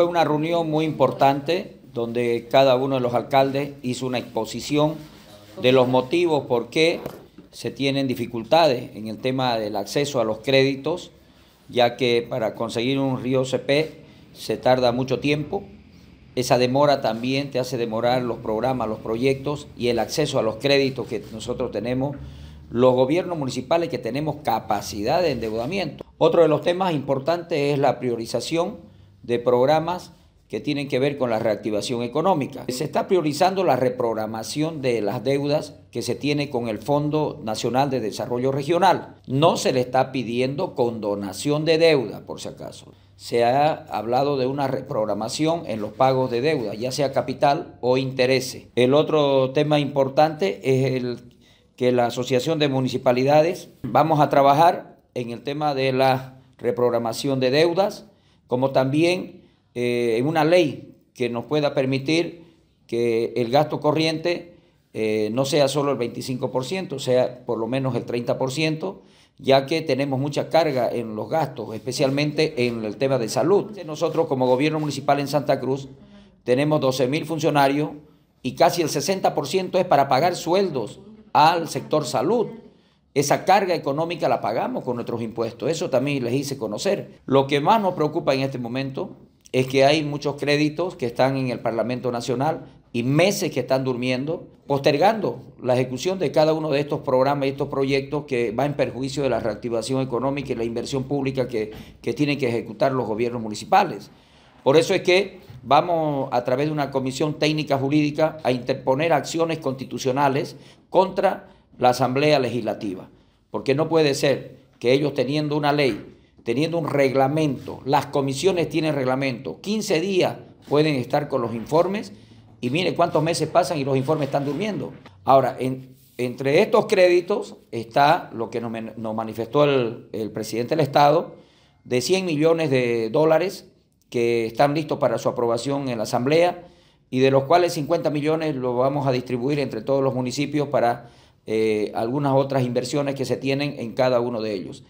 fue una reunión muy importante donde cada uno de los alcaldes hizo una exposición de los motivos por qué se tienen dificultades en el tema del acceso a los créditos, ya que para conseguir un río CP se tarda mucho tiempo. Esa demora también te hace demorar los programas, los proyectos y el acceso a los créditos que nosotros tenemos, los gobiernos municipales que tenemos capacidad de endeudamiento. Otro de los temas importantes es la priorización de programas que tienen que ver con la reactivación económica. Se está priorizando la reprogramación de las deudas que se tiene con el Fondo Nacional de Desarrollo Regional. No se le está pidiendo condonación de deuda, por si acaso. Se ha hablado de una reprogramación en los pagos de deuda, ya sea capital o intereses. El otro tema importante es el que la Asociación de Municipalidades vamos a trabajar en el tema de la reprogramación de deudas como también eh, en una ley que nos pueda permitir que el gasto corriente eh, no sea solo el 25%, sea por lo menos el 30%, ya que tenemos mucha carga en los gastos, especialmente en el tema de salud. Nosotros como gobierno municipal en Santa Cruz tenemos 12 funcionarios y casi el 60% es para pagar sueldos al sector salud. Esa carga económica la pagamos con nuestros impuestos, eso también les hice conocer. Lo que más nos preocupa en este momento es que hay muchos créditos que están en el Parlamento Nacional y meses que están durmiendo, postergando la ejecución de cada uno de estos programas y estos proyectos que va en perjuicio de la reactivación económica y la inversión pública que, que tienen que ejecutar los gobiernos municipales. Por eso es que vamos a través de una comisión técnica jurídica a interponer acciones constitucionales contra la Asamblea Legislativa, porque no puede ser que ellos teniendo una ley, teniendo un reglamento, las comisiones tienen reglamento, 15 días pueden estar con los informes y mire cuántos meses pasan y los informes están durmiendo. Ahora, entre estos créditos está lo que nos, manifestó el, el presidente del Estado, de 100 millones de dólares que están listos para su aprobación en la Asamblea y de los cuales 50 millones los vamos a distribuir entre todos los municipios para eh, algunas otras inversiones que se tienen en cada uno de ellos.